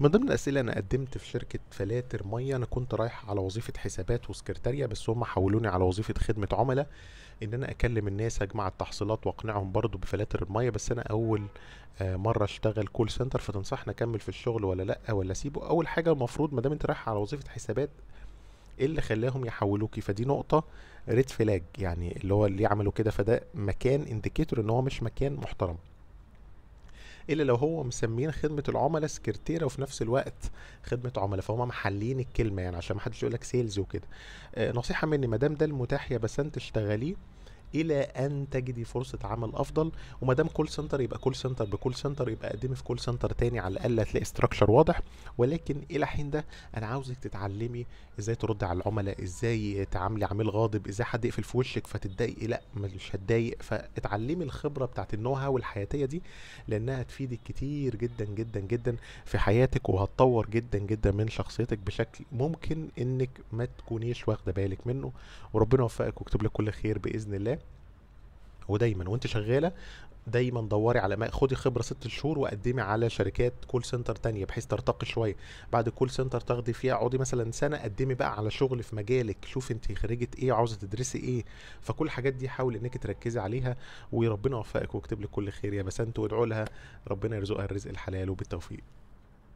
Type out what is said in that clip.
من ضمن الاسئله انا قدمت في شركه فلاتر ميه انا كنت رايح على وظيفه حسابات وسكرتاريه بس هم حولوني على وظيفه خدمه عملاء ان انا اكلم الناس اجمع التحصيلات واقنعهم برضو بفلاتر الميه بس انا اول آه، مره اشتغل كول سنتر فتنصحني اكمل في الشغل ولا لا ولا اسيبه اول حاجه المفروض ما دام انت رايح على وظيفه حسابات ايه اللي خلاهم يحولوكي فدي نقطه ريد فلاج يعني اللي هو اللي يعملوا كده فده مكان انديكيتور ان هو مش مكان محترم الا لو هو مسمين خدمه العملاء سكرتيره وفي نفس الوقت خدمه عملاء فهم محلين الكلمه يعني عشان ما حدش يقول لك سيلز وكده آه، نصيحه مني ما دام ده المتاح يا بسنت اشتغليه الى ان تجدي فرصه عمل افضل وما دام كول سنتر يبقى كول سنتر بكول سنتر يبقى قدمي في كول سنتر تاني على الاقل هتلاقي استراكشر واضح ولكن الى حين ده انا عاوزك تتعلمي ازاي ترد على العملاء ازاي تعاملي عميل غاضب ازاي حد يقفل في وشك فتتضايقي لا مش هتضايق فاتعلمي الخبره بتاعت النو هاو الحياتيه دي لانها هتفيدك كتير جدا جدا جدا في حياتك وهتطور جدا جدا من شخصيتك بشكل ممكن انك ما تكونيش واخده بالك منه وربنا يوفقك ويكتب لك كل خير باذن الله ودايما وانت شغاله دايما دوري على ما خدي خبره ست شهور وقدمي على شركات كول سنتر تانية بحيث ترتقي شويه بعد كول سنتر تاخدي فيها اقعدي مثلا سنه قدمي بقى على شغل في مجالك شوفي انت خريجه ايه عاوزه تدرسي ايه فكل الحاجات دي حاولي انك تركزي عليها وربنا يوفقك ويكتب لك كل خير يا بسنت وادعوا لها ربنا يرزقها الرزق الحلال وبالتوفيق